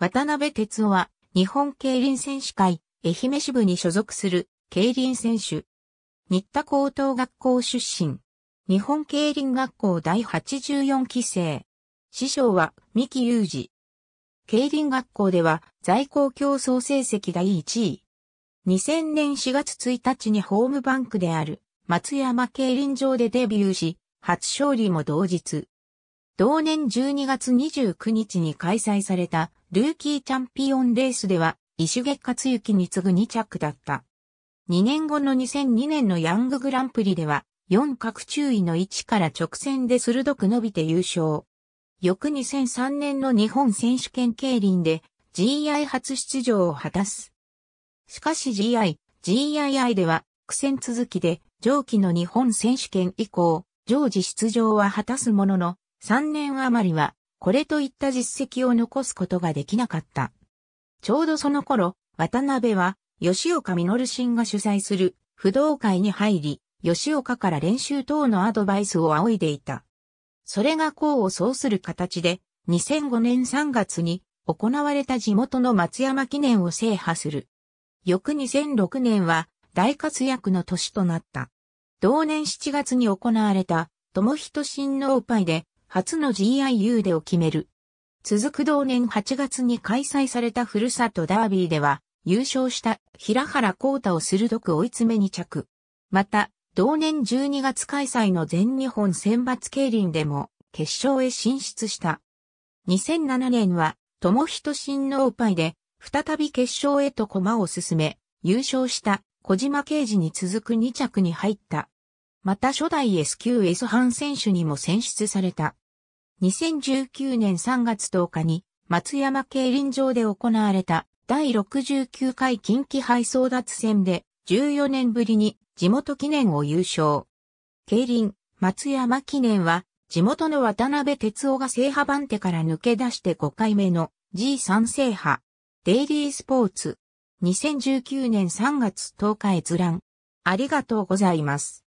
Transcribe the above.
渡辺哲夫は、日本競輪選手会、愛媛支部に所属する、競輪選手。新田高等学校出身。日本競輪学校第84期生。師匠は、三木雄二。競輪学校では、在校競争成績第1位。2000年4月1日にホームバンクである、松山競輪場でデビューし、初勝利も同日。同年12月29日に開催されたルーキーチャンピオンレースでは、石毛克之に次ぐ2着だった。2年後の2002年のヤンググランプリでは、4角注意の位置から直線で鋭く伸びて優勝。翌2003年の日本選手権競輪で GI 初出場を果たす。しかし GI、GII では苦戦続きで上記の日本選手権以降、常時出場は果たすものの、3年余りはこれといった実績を残すことができなかった。ちょうどその頃、渡辺は、吉岡実新が主催する不動会に入り、吉岡から練習等のアドバイスを仰いでいた。それが功を奏する形で、2005年3月に行われた地元の松山記念を制覇する。翌2006年は大活躍の年となった。同年7月に行われた、友人親パイで初の GIU でを決める。続く同年8月に開催されたふるさとダービーでは、優勝した平原幸太を鋭く追い詰めに着。また、同年12月開催の全日本選抜競輪でも決勝へ進出した。2007年は、友人親パイで、再び決勝へと駒を進め、優勝した小島刑事に続く2着に入った。また初代 S 級 S 班選手にも選出された。2019年3月10日に松山競輪場で行われた第69回近畿杯争奪戦で14年ぶりに地元記念を優勝。競輪松山記念は地元の渡辺哲夫が制覇番手から抜け出して5回目の G3 制覇。デイリースポーツ。2019年3月10日閲覧。ありがとうございます。